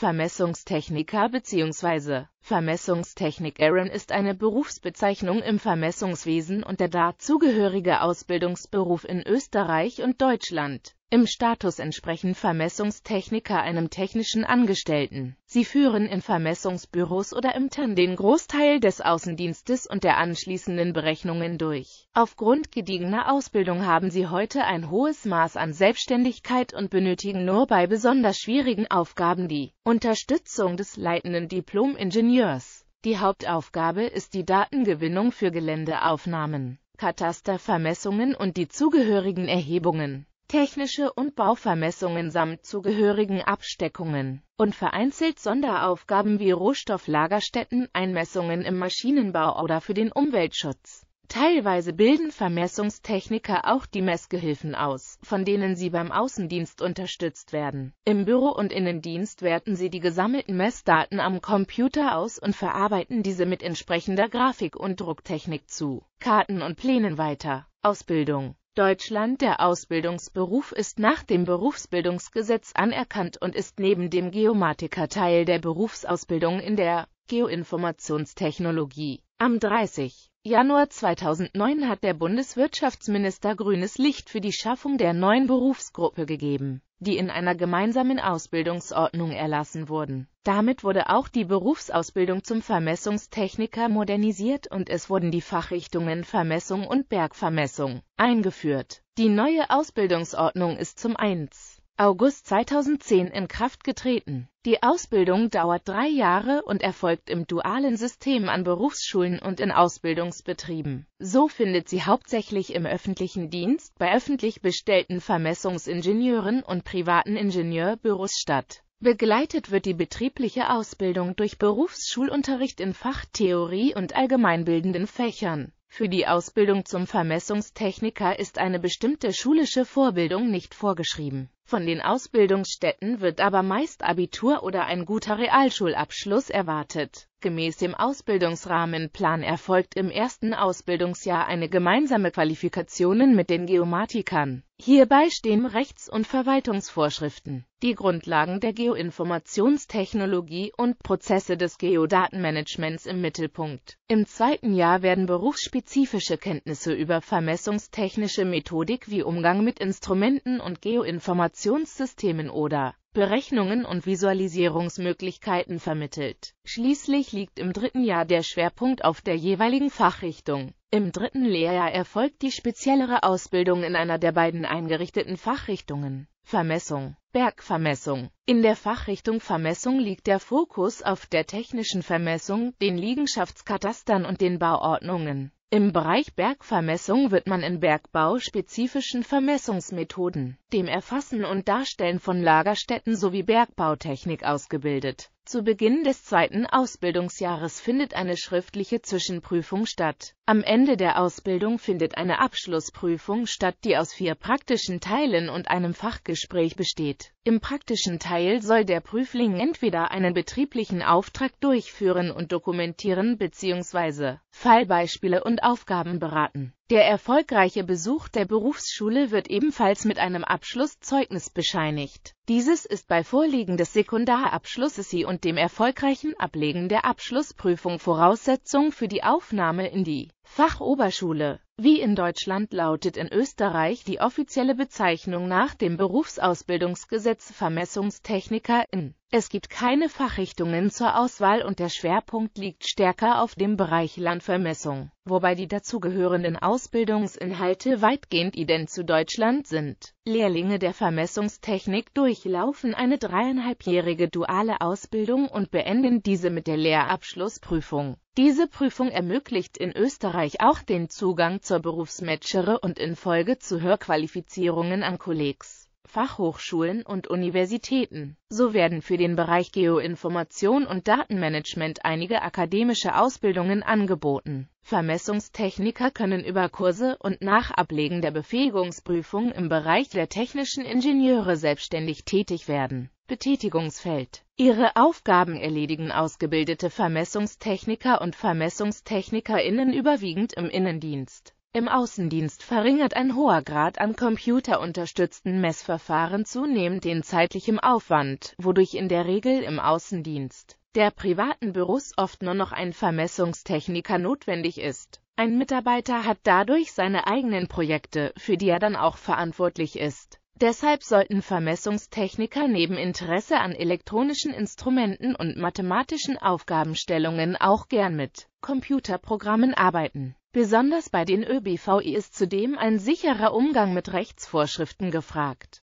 Vermessungstechniker bzw. Vermessungstechnikerin ist eine Berufsbezeichnung im Vermessungswesen und der dazugehörige Ausbildungsberuf in Österreich und Deutschland im Status entsprechen Vermessungstechniker einem technischen Angestellten. Sie führen in Vermessungsbüros oder Ämtern den Großteil des Außendienstes und der anschließenden Berechnungen durch. Aufgrund gediegener Ausbildung haben sie heute ein hohes Maß an Selbstständigkeit und benötigen nur bei besonders schwierigen Aufgaben die Unterstützung des leitenden Diplom-Ingenieurs. Die Hauptaufgabe ist die Datengewinnung für Geländeaufnahmen, Katastervermessungen und die zugehörigen Erhebungen technische und Bauvermessungen samt zugehörigen Absteckungen und vereinzelt Sonderaufgaben wie Rohstofflagerstätten, Einmessungen im Maschinenbau oder für den Umweltschutz. Teilweise bilden Vermessungstechniker auch die Messgehilfen aus, von denen sie beim Außendienst unterstützt werden. Im Büro- und Innendienst werten sie die gesammelten Messdaten am Computer aus und verarbeiten diese mit entsprechender Grafik- und Drucktechnik zu Karten und Plänen weiter. Ausbildung Deutschland Der Ausbildungsberuf ist nach dem Berufsbildungsgesetz anerkannt und ist neben dem Geomatiker Teil der Berufsausbildung in der Geoinformationstechnologie. Am 30. Januar 2009 hat der Bundeswirtschaftsminister grünes Licht für die Schaffung der neuen Berufsgruppe gegeben die in einer gemeinsamen Ausbildungsordnung erlassen wurden. Damit wurde auch die Berufsausbildung zum Vermessungstechniker modernisiert und es wurden die Fachrichtungen Vermessung und Bergvermessung eingeführt. Die neue Ausbildungsordnung ist zum 1. August 2010 in Kraft getreten. Die Ausbildung dauert drei Jahre und erfolgt im dualen System an Berufsschulen und in Ausbildungsbetrieben. So findet sie hauptsächlich im öffentlichen Dienst, bei öffentlich bestellten Vermessungsingenieuren und privaten Ingenieurbüros statt. Begleitet wird die betriebliche Ausbildung durch Berufsschulunterricht in Fachtheorie und allgemeinbildenden Fächern. Für die Ausbildung zum Vermessungstechniker ist eine bestimmte schulische Vorbildung nicht vorgeschrieben. Von den Ausbildungsstätten wird aber meist Abitur oder ein guter Realschulabschluss erwartet. Gemäß dem Ausbildungsrahmenplan erfolgt im ersten Ausbildungsjahr eine gemeinsame Qualifikation mit den Geomatikern. Hierbei stehen Rechts- und Verwaltungsvorschriften, die Grundlagen der Geoinformationstechnologie und Prozesse des Geodatenmanagements im Mittelpunkt. Im zweiten Jahr werden berufsspezifische Kenntnisse über vermessungstechnische Methodik wie Umgang mit Instrumenten und Geoinformationen Navigationssystemen oder Berechnungen und Visualisierungsmöglichkeiten vermittelt. Schließlich liegt im dritten Jahr der Schwerpunkt auf der jeweiligen Fachrichtung. Im dritten Lehrjahr erfolgt die speziellere Ausbildung in einer der beiden eingerichteten Fachrichtungen. Vermessung, Bergvermessung. In der Fachrichtung Vermessung liegt der Fokus auf der technischen Vermessung, den Liegenschaftskatastern und den Bauordnungen. Im Bereich Bergvermessung wird man in Bergbau spezifischen Vermessungsmethoden, dem Erfassen und Darstellen von Lagerstätten sowie Bergbautechnik ausgebildet zu Beginn des zweiten Ausbildungsjahres findet eine schriftliche Zwischenprüfung statt. Am Ende der Ausbildung findet eine Abschlussprüfung statt, die aus vier praktischen Teilen und einem Fachgespräch besteht. Im praktischen Teil soll der Prüfling entweder einen betrieblichen Auftrag durchführen und dokumentieren bzw. Fallbeispiele und Aufgaben beraten. Der erfolgreiche Besuch der Berufsschule wird ebenfalls mit einem Abschlusszeugnis bescheinigt. Dieses ist bei Vorliegen des Sekundarabschlusses sie und dem erfolgreichen Ablegen der Abschlussprüfung Voraussetzung für die Aufnahme in die Fachoberschule. Wie in Deutschland lautet in Österreich die offizielle Bezeichnung nach dem Berufsausbildungsgesetz Vermessungstechniker in es gibt keine Fachrichtungen zur Auswahl und der Schwerpunkt liegt stärker auf dem Bereich Landvermessung, wobei die dazugehörenden Ausbildungsinhalte weitgehend ident zu Deutschland sind. Lehrlinge der Vermessungstechnik durchlaufen eine dreieinhalbjährige duale Ausbildung und beenden diese mit der Lehrabschlussprüfung. Diese Prüfung ermöglicht in Österreich auch den Zugang zur Berufsmatchere und in Folge zu Hörqualifizierungen an Kollegs. Fachhochschulen und Universitäten. So werden für den Bereich Geoinformation und Datenmanagement einige akademische Ausbildungen angeboten. Vermessungstechniker können über Kurse und nach Ablegen der Befähigungsprüfung im Bereich der technischen Ingenieure selbstständig tätig werden. Betätigungsfeld. Ihre Aufgaben erledigen ausgebildete Vermessungstechniker und Vermessungstechnikerinnen überwiegend im Innendienst. Im Außendienst verringert ein hoher Grad an computerunterstützten Messverfahren zunehmend den zeitlichen Aufwand, wodurch in der Regel im Außendienst der privaten Büros oft nur noch ein Vermessungstechniker notwendig ist. Ein Mitarbeiter hat dadurch seine eigenen Projekte, für die er dann auch verantwortlich ist. Deshalb sollten Vermessungstechniker neben Interesse an elektronischen Instrumenten und mathematischen Aufgabenstellungen auch gern mit Computerprogrammen arbeiten. Besonders bei den ÖBVI ist zudem ein sicherer Umgang mit Rechtsvorschriften gefragt